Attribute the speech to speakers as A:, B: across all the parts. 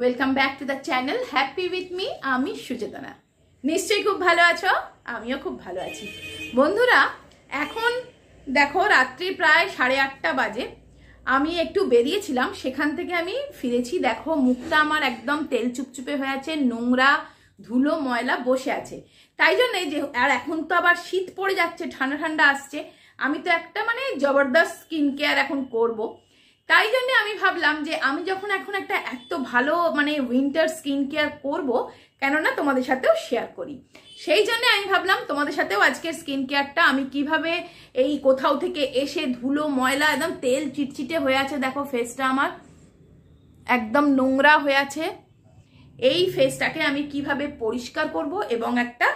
A: welcome back to the channel happy with me আমি সুচেতনা নিশ্চয়ই খুব ভালো আছো আমিও খুব ভালো আছি বন্ধুরা এখন দেখো রাত্রি প্রায় সাড়ে আটটা বাজে আমি একটু বেরিয়েছিলাম সেখান থেকে আমি ফিরেছি দেখো মুখটা আমার একদম তেল চুপচুপে হয়ে আছে নোংরা ধুলো ময়লা বসে আছে তাই জন্যে যে আর এখন তো আবার শীত পড়ে যাচ্ছে ঠান্ডা ঠান্ডা আসছে আমি তো একটা মানে জবরদস্ত স্কিন কেয়ার এখন করবো তাই জন্য আমি ভাবলাম যে আমি যখন এখন একটা এত ভালো মানে উইন্টার স্কিন কেয়ার করব কেননা তোমাদের সাথেও শেয়ার করি সেই জন্য আমি ভাবলাম তোমাদের সাথেও আজকের স্কিন কেয়ারটা আমি কিভাবে এই কোথাও থেকে এসে ধুলো ময়লা একদম তেল চিটচিটে হয়ে আছে দেখো ফেসটা আমার একদম নোংরা হয়ে আছে এই ফেসটাকে আমি কিভাবে পরিষ্কার করব এবং একটা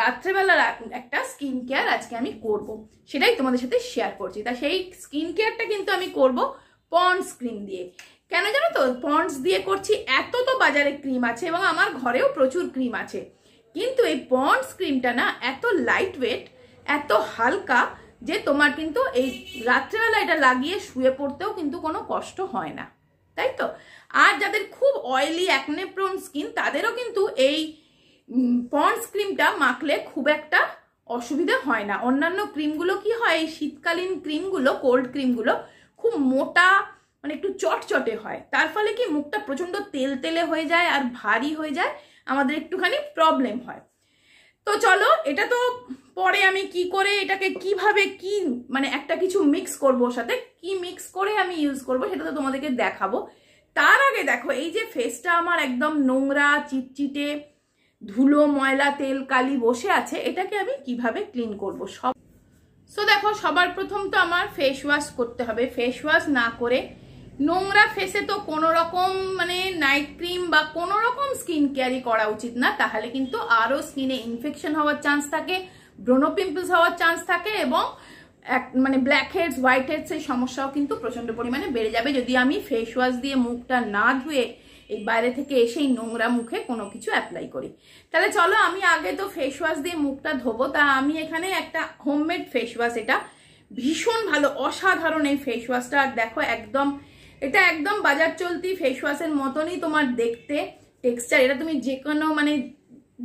A: রাত্রেবেলা একটা স্কিন কেয়ার আজকে আমি করব সেটাই তোমাদের সাথে শেয়ার করছি তা সেই স্কিন কেয়ারটা কিন্তু আমি করবো পন্ডস ক্রিম দিয়ে কেন জানো তো পন্ডস দিয়ে করছি এত তো বাজারে ক্রিম আছে এবং আমার ঘরেও প্রচুর ক্রিম আছে কিন্তু এই পন্ডস ক্রিমটা না এত লাইট ওয়েট এত হালকা যে তোমার কিন্তু এই রাত্রেবেলা এটা লাগিয়ে শুয়ে পড়তেও কিন্তু কোনো কষ্ট হয় না তাই তো আর যাদের খুব অয়েলি অ্যাকনেপ্রোন স্কিন তাদেরও কিন্তু এই পন্ডস ক্রিমটা মাখলে খুব একটা অসুবিধা হয় না অন্যান্য ক্রিমগুলো কি হয় এই শীতকালীন ক্রিমগুলো কোল্ড ক্রিমগুলো খুব মোটা মানে একটু চটচটে হয় তার ফলে কি মুখটা প্রচণ্ড তেল তেলে হয়ে যায় আর ভারী হয়ে যায় আমাদের একটুখানি প্রবলেম হয় তো চলো এটা তো পরে আমি কি করে এটাকে কিভাবে কি মানে একটা কিছু মিক্স করব ওর সাথে কি মিক্স করে আমি ইউজ করব সেটা তো তোমাদেরকে দেখাবো তার আগে দেখো এই যে ফেসটা আমার একদম নোংরা চিটচিটে ধুলো ময়লা তেল কালি বসে আছে এটাকে আমি কিভাবে ক্লিন করব সব সো দেখো সবার প্রথম তো আমার ফেস ওয়াশ করতে হবে ফেস ওয়াশ না করে নোংরা ফেসে তো কোনো রকম মানে নাইট ক্রিম বা কোনো রকম স্কিন কেয়ারই করা উচিত না তাহলে কিন্তু আরও স্কিনে ইনফেকশন হওয়ার চান্স থাকে ব্রোনো পিম্পলস হওয়ার চান্স থাকে এবং এক মানে ব্ল্যাক হেডস হোয়াইট হেডস এই সমস্যাও কিন্তু প্রচণ্ড পরিমাণে বেড়ে যাবে যদি আমি ফেস ওয়াশ দিয়ে মুখটা না ধুয়ে এই বাইরে থেকে এসে এই নোংরা মুখে কোনো কিছু অ্যাপ্লাই করি তাহলে চলো আমি আগে তো ফেস ওয়াশ দিয়ে মুখটা ধোবো তা আমি এখানে একটা হোমমেড ফেস ওয়াশ এটা ভীষণ ভালো অসাধারণ এই ফেস ওয়াশটা আর দেখো একদম এটা একদম বাজার চলতি ফেস ওয়াশের মতনই তোমার দেখতে টেক্সচার এটা তুমি যে কোনো মানে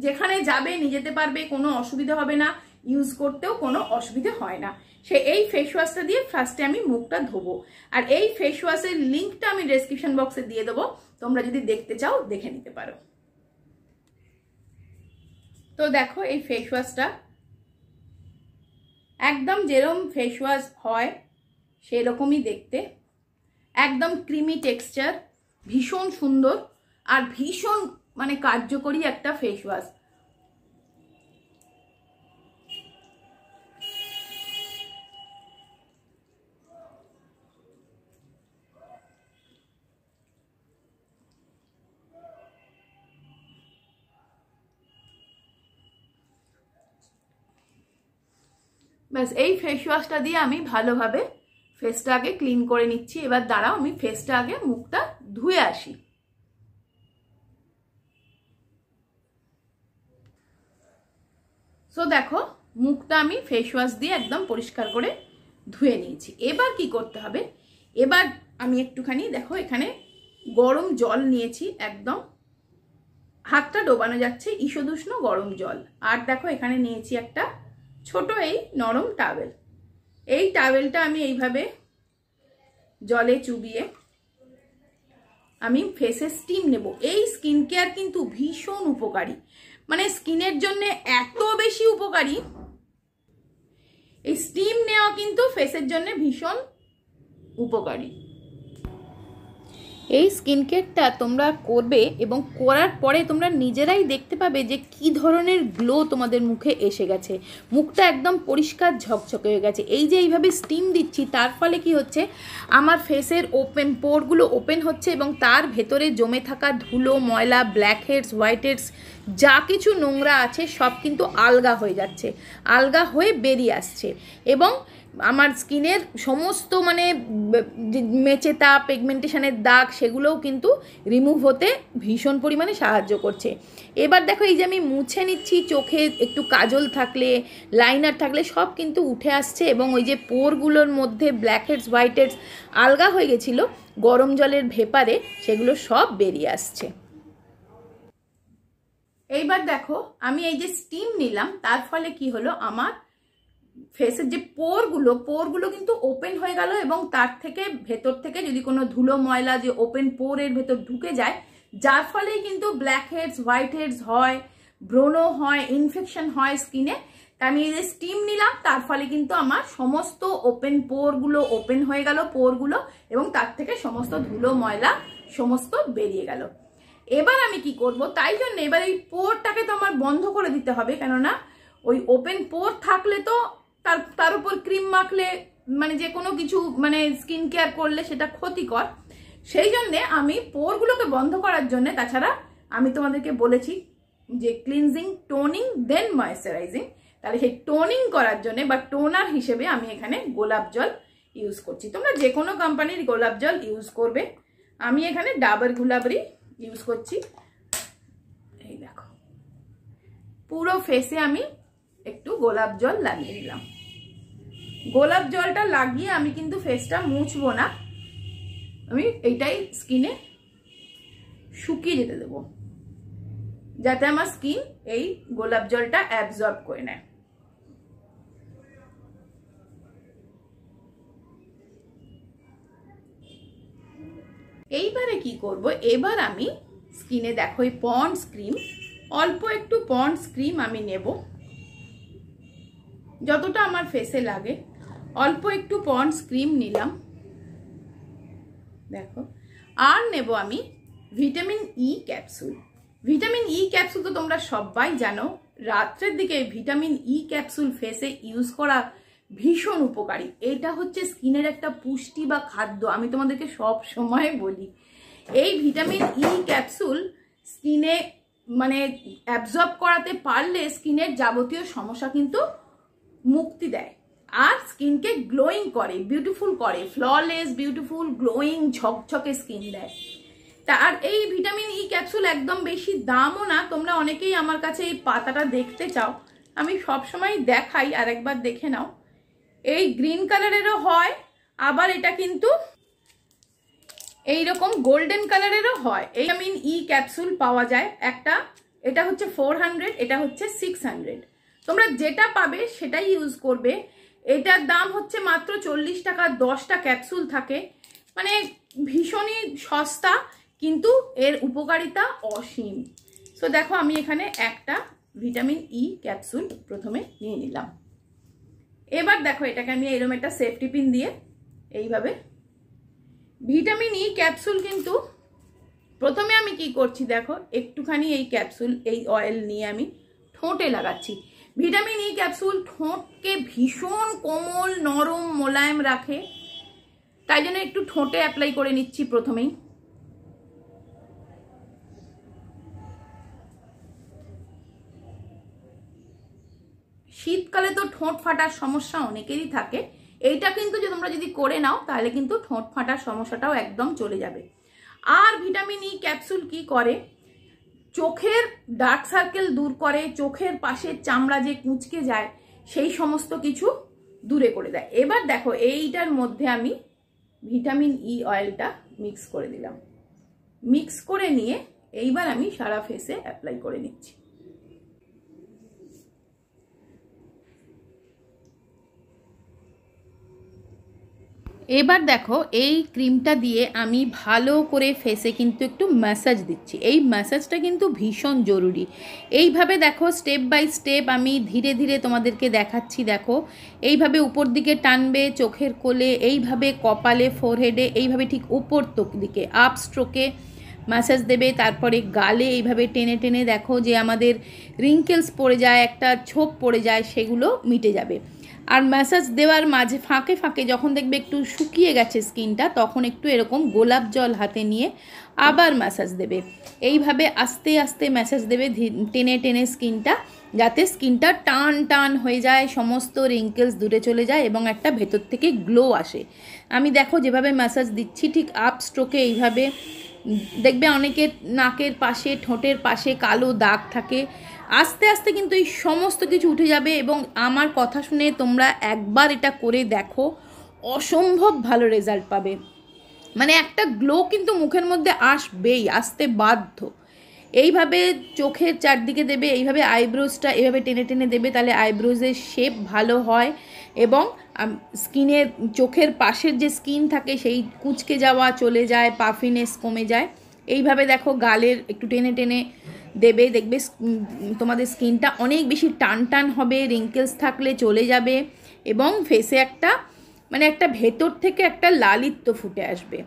A: যেখানে যাবে নিয়ে যেতে পারবে কোনো অসুবিধা হবে না ইউজ করতেও কোনো অসুবিধে হয় না সে এই ফেস ওয়াশটা দিয়ে ফার্স্টে আমি মুখটা ধোবো আর এই ফেস ওয়াশের লিঙ্কটা আমি ডেসক্রিপশন বক্সে দিয়ে দেবো তোমরা যদি দেখতে চাও দেখে নিতে পারো তো দেখো এই ফেস ওয়াশটা একদম যেরম ফেস ওয়াশ হয় সেরকমই দেখতে একদম ক্রিমি টেক্সচার ভীষণ সুন্দর আর ভীষণ মানে কার্যকরী একটা ফেস ওয়াশ ব্যাস এই ফেস ওয়াশটা দিয়ে আমি ভালোভাবে ফেসটা আগে ক্লিন করে নিচ্ছি এবার দাঁড়াও আমি ফেসটা আগে মুখটা ধুয়ে আসি সো দেখো মুখটা আমি ফেস ওয়াশ দিয়ে একদম পরিষ্কার করে ধুয়ে নিয়েছি এবার কি করতে হবে এবার আমি একটুখানি দেখো এখানে গরম জল নিয়েছি একদম হাতটা ডোবানো যাচ্ছে ঈষদুষ্ণ গরম জল আর দেখো এখানে নিয়েছি একটা ছোট এই নরম টাওয়েল এই টাওয়েলটা আমি এইভাবে জলে চুবিয়ে আমি ফেসে স্টিম নেব এই স্কিন কেয়ার কিন্তু ভীষণ উপকারী মানে স্কিনের জন্য এত বেশি উপকারী এই স্টিম নেওয়া কিন্তু ফেসের জন্য ভীষণ উপকারী এই স্কিন কেয়ারটা তোমরা করবে এবং করার পরে তোমরা নিজেরাই দেখতে পাবে যে কি ধরনের গ্লো তোমাদের মুখে এসে গেছে মুখটা একদম পরিষ্কার ঝকঝকে হয়ে গেছে এই যে এইভাবে স্টিম দিচ্ছি তার ফলে কি হচ্ছে আমার ফেসের ওপেন পোরগুলো ওপেন হচ্ছে এবং তার ভেতরে জমে থাকা ধুলো ময়লা ব্ল্যাক হেডস হোয়াইট হেডস যা কিছু নোংরা আছে সব কিন্তু আলগা হয়ে যাচ্ছে আলগা হয়ে বেরিয়ে আসছে এবং আমার স্কিনের সমস্ত মানে মেচেতা পেগমেন্টেশনের দাগ সেগুলোও কিন্তু রিমুভ হতে ভীষণ পরিমাণে সাহায্য করছে এবার দেখো এই যে আমি মুছে নিচ্ছি চোখে একটু কাজল থাকলে লাইনার থাকলে সব কিন্তু উঠে আসছে এবং ওই যে পোরগুলোর মধ্যে ব্ল্যাক হেডস হোয়াইট হেডস আলগা হয়ে গেছিলো গরম জলের ভেপারে সেগুলো সব বেরিয়ে আসছে এইবার দেখো আমি এই যে স্টিম নিলাম তার ফলে কি হলো আমার ফেসের যে পোরগুলো পোরগুলো কিন্তু ওপেন হয়ে গেল এবং তার থেকে ভেতর থেকে যদি কোনো ধুলো ময়লা যে ওপেন পোরের ভেতর ঢুকে যায় যার ফলেই কিন্তু ব্ল্যাক হেডস হোয়াইট হেডস হয় ব্রোনো হয় ইনফেকশন হয় স্কিনে তাই আমি এই যে স্টিম নিলাম তার ফলে কিন্তু আমার সমস্ত ওপেন পোরগুলো ওপেন হয়ে গেল পোরগুলো এবং তার থেকে সমস্ত ধুলো ময়লা সমস্ত বেরিয়ে গেল এবার আমি কি করব তাই জন্য এবার এই পোরটাকে তো আমার বন্ধ করে দিতে হবে কেননা ওই ওপেন পোর থাকলে তো তার তার উপর ক্রিম মাখলে মানে যে কোনো কিছু মানে স্কিন কেয়ার করলে সেটা ক্ষতিকর সেই জন্যে আমি পোরগুলোকে বন্ধ করার জন্য তাছাড়া আমি তোমাদেরকে বলেছি যে ক্লিনজিং টোনিং দেন ময়েশ্চারাইজিং তাহলে সেই টোনিং করার জন্য বা টোনার হিসেবে আমি এখানে গোলাপ জল ইউজ করছি তোমরা যে কোনো কোম্পানির গোলাপ জল ইউজ করবে আমি এখানে ডাবার গুলাবরি ইউজ করছি এই দেখো পুরো ফেসে আমি একটু গোলাপ জল লাগিয়ে দিলাম গোলাপ জলটা লাগিয়ে আমি কিন্তু ফেসটা মুছবো না আমি এইটাই স্কিনে শুকিয়ে যেতে দেবো যাতে আমার স্কিন এই গোলাপ জলটা অ্যাবজর্ব করে নেয় এইবারে কি করব এবার আমি স্কিনে দেখো এই পন্ডস ক্রিম অল্প একটু পন্ডস ক্রিম আমি নেব যতটা আমার ফেসে লাগে অল্প একটু পন্ডস ক্রিম নিলাম দেখো আর নেব আমি vitamin E e capsule vitamin E e capsule তো তোমরা সবাই জানো রাত্রের দিকে ভিটামিন ই e ক্যাপসুল ফেসে ইউজ করা ভীষণ উপকারী এটা হচ্ছে স্কিনের একটা পুষ্টি বা খাদ্য আমি তোমাদেরকে সব সময় বলি এই ভিটামিন ই ক্যাপসুল স্কিনে মানে অ্যাবজর্ব করাতে পারলে স্কিনের যাবতীয় সমস্যা কিন্তু মুক্তি দেয় আর স্কিনকে গ্লোয়িং করে বিউটিফুল করে ফ্ললেস বিউটিফুল গ্লোয়িং ঝকঝকে স্কিন দেয় তা আর এই ভিটামিন ই ক্যাপসুল একদম বেশি দামও না তোমরা অনেকেই আমার কাছে এই পাতাটা দেখতে চাও আমি সবসময় দেখাই আর একবার দেখে নাও এই গ্রিন কালারেরও হয় আবার এটা কিন্তু এই রকম গোল্ডেন কালারেরও হয় এই ভিটামিন ই ক্যাপসুল পাওয়া যায় একটা এটা হচ্ছে ফোর হান্ড্রেড এটা হচ্ছে সিক্স হান্ড্রেড তোমরা যেটা পাবে সেটাই ইউজ করবে এটার দাম হচ্ছে মাত্র চল্লিশ টাকা দশটা ক্যাপসুল থাকে মানে ভীষণই সস্তা কিন্তু এর উপকারিতা অসীম সো দেখো আমি এখানে একটা ভিটামিন ই e ক্যাপসুল প্রথমে নিয়ে নিলাম এবার দেখো এটাকে আমি এরম একটা সেফটি পিন দিয়ে এইভাবে ভিটামিন ই e ক্যাপসুল কিন্তু প্রথমে আমি কি করছি দেখো একটুখানি এই ক্যাপসুল এই অয়েল নিয়ে আমি ঠোঁটে লাগাচ্ছি ভিটামিন ই ক্যাপসুল ঠোঁটকে ভীষণ কোমল নরম মোলায়েম রাখে তাই জন্য একটু ঠোঁটে অ্যাপ্লাই করে নিচ্ছি প্রথমেই শীতকালে তো ঠোঁট ফাটার সমস্যা অনেকেরই থাকে এইটা কিন্তু যে তোমরা যদি করে নাও তাহলে কিন্তু ঠোঁট ফাটার সমস্যাটাও একদম চলে যাবে আর ভিটামিন ই ক্যাপসুল কি করে চোখের ডার্ক সার্কেল দূর করে চোখের পাশের চামড়া যে কুঁচকে যায় সেই সমস্ত কিছু দূরে করে দেয় এবার দেখো এইটার মধ্যে আমি ভিটামিন ই অয়েলটা মিক্স করে দিলাম মিক্স করে নিয়ে এইবার আমি সারা ফেসে অ্যাপ্লাই করে নিচ্ছি এবার দেখো এই ক্রিমটা দিয়ে আমি ভালো করে ফেসে কিন্তু একটু ম্যাসাজ দিচ্ছি এই ম্যাসাজটা কিন্তু ভীষণ জরুরি এইভাবে দেখো স্টেপ বাই স্টেপ আমি ধীরে ধীরে তোমাদেরকে দেখাচ্ছি দেখো এইভাবে উপর দিকে টানবে চোখের কোলে এইভাবে কপালে ফোরহেডে এইভাবে ঠিক উপর দিকে আপ স্ট্রোকে ম্যাসাজ দেবে তারপরে গালে এইভাবে টেনে টেনে দেখো যে আমাদের রিঙ্কেলস পড়ে যায় একটা ছোপ পড়ে যায় সেগুলো মিটে যাবে আর ম্যাসাজ দেওয়ার মাঝে ফাঁকে ফাঁকে যখন দেখবে একটু শুকিয়ে গেছে স্কিনটা তখন একটু এরকম গোলাপ জল হাতে নিয়ে আবার ম্যাসাজ দেবে এইভাবে আস্তে আস্তে ম্যাসাজ দেবে টেনে টেনে স্কিনটা যাতে স্কিনটা টান টান হয়ে যায় সমস্ত রিঙ্কেলস দূরে চলে যায় এবং একটা ভেতর থেকে গ্লো আসে আমি দেখো যেভাবে ম্যাসাজ দিচ্ছি ঠিক আপ স্ট্রোকে এইভাবে দেখবে অনেকের নাকের পাশে ঠোঁটের পাশে কালো দাগ থাকে আস্তে আস্তে কিন্তু এই সমস্ত কিছু উঠে যাবে এবং আমার কথা শুনে তোমরা একবার এটা করে দেখো অসম্ভব ভালো রেজাল্ট পাবে মানে একটা গ্লো কিন্তু মুখের মধ্যে আসবেই আসতে বাধ্য এইভাবে চোখের চারদিকে দেবে এইভাবে আইব্রোজটা এভাবে টেনে টেনে দেবে তাহলে আইব্রোজের শেপ ভালো হয় এবং স্কিনের চোখের পাশের যে স্কিন থাকে সেই কুচকে যাওয়া চলে যায় পাফিনেস কমে যায় এইভাবে দেখো গালের একটু টেনে টেনে দেবে দেখবে তোমাদের স্কিনটা অনেক বেশি টান টান হবে রিঙ্কেলস থাকলে চলে যাবে এবং ফেসে একটা মানে একটা ভেতর থেকে একটা লালিত্য ফুটে আসবে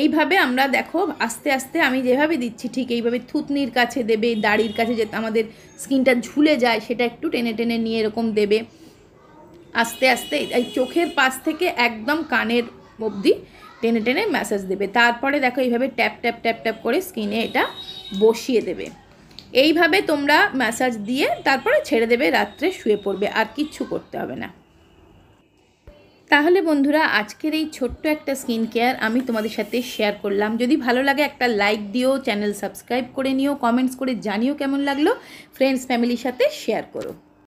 A: এইভাবে আমরা দেখো আস্তে আস্তে আমি যেভাবে দিচ্ছি ঠিক এইভাবে থুতনির কাছে দেবে দাড়ির কাছে যে আমাদের স্কিনটা ঝুলে যায় সেটা একটু টেনে টেনে নিয়ে এরকম দেবে আস্তে আস্তে এই চোখের পাশ থেকে একদম কানের অবধি টেনে টেনে ম্যাসাজ দেবে তারপরে দেখো এইভাবে ট্যাপ ট্যাপ ট্যাপ ট্যাপ করে স্কিনে এটা বসিয়ে দেবে এইভাবে তোমরা ম্যাসাজ দিয়ে তারপরে ছেড়ে দেবে রাত্রে শুয়ে পড়বে আর কিচ্ছু করতে হবে না তাহলে বন্ধুরা আজকের এই ছোট্ট একটা স্কিন কেয়ার আমি তোমাদের সাথে শেয়ার করলাম যদি ভালো লাগে একটা লাইক দিও চ্যানেল সাবস্ক্রাইব করে নিও কমেন্টস করে জানিও কেমন লাগলো ফ্রেন্ডস ফ্যামিলির সাথে শেয়ার করো